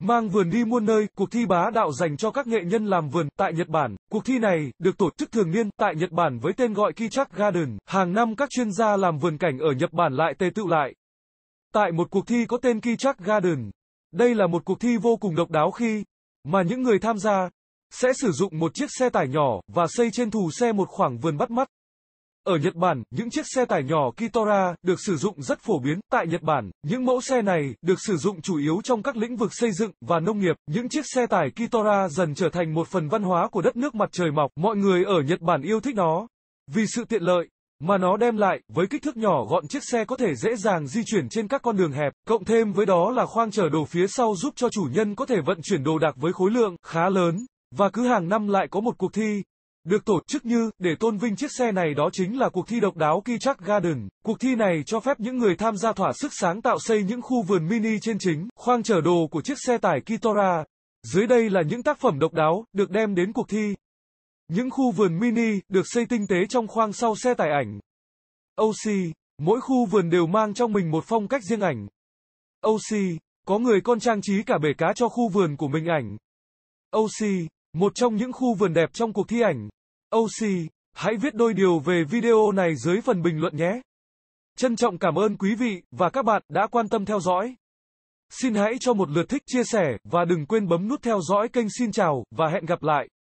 Mang vườn đi muôn nơi, cuộc thi bá đạo dành cho các nghệ nhân làm vườn tại Nhật Bản. Cuộc thi này được tổ chức thường niên tại Nhật Bản với tên gọi Kichak Garden. Hàng năm các chuyên gia làm vườn cảnh ở Nhật Bản lại tề tự lại. Tại một cuộc thi có tên Kichak Garden. Đây là một cuộc thi vô cùng độc đáo khi mà những người tham gia sẽ sử dụng một chiếc xe tải nhỏ và xây trên thù xe một khoảng vườn bắt mắt. Ở Nhật Bản, những chiếc xe tải nhỏ Kitora được sử dụng rất phổ biến. Tại Nhật Bản, những mẫu xe này được sử dụng chủ yếu trong các lĩnh vực xây dựng và nông nghiệp. Những chiếc xe tải Kitora dần trở thành một phần văn hóa của đất nước mặt trời mọc. Mọi người ở Nhật Bản yêu thích nó vì sự tiện lợi mà nó đem lại với kích thước nhỏ gọn chiếc xe có thể dễ dàng di chuyển trên các con đường hẹp, cộng thêm với đó là khoang chở đồ phía sau giúp cho chủ nhân có thể vận chuyển đồ đạc với khối lượng khá lớn. Và cứ hàng năm lại có một cuộc thi, được tổ chức như để tôn vinh chiếc xe này đó chính là cuộc thi độc đáo Kichak Garden. Cuộc thi này cho phép những người tham gia thỏa sức sáng tạo xây những khu vườn mini trên chính khoang chở đồ của chiếc xe tải Kitora. Dưới đây là những tác phẩm độc đáo được đem đến cuộc thi. Những khu vườn mini được xây tinh tế trong khoang sau xe tải ảnh. OC, mỗi khu vườn đều mang trong mình một phong cách riêng ảnh. OC, có người con trang trí cả bể cá cho khu vườn của mình ảnh. OC, một trong những khu vườn đẹp trong cuộc thi ảnh. OC, hãy viết đôi điều về video này dưới phần bình luận nhé. Trân trọng cảm ơn quý vị và các bạn đã quan tâm theo dõi. Xin hãy cho một lượt thích chia sẻ và đừng quên bấm nút theo dõi kênh xin chào và hẹn gặp lại.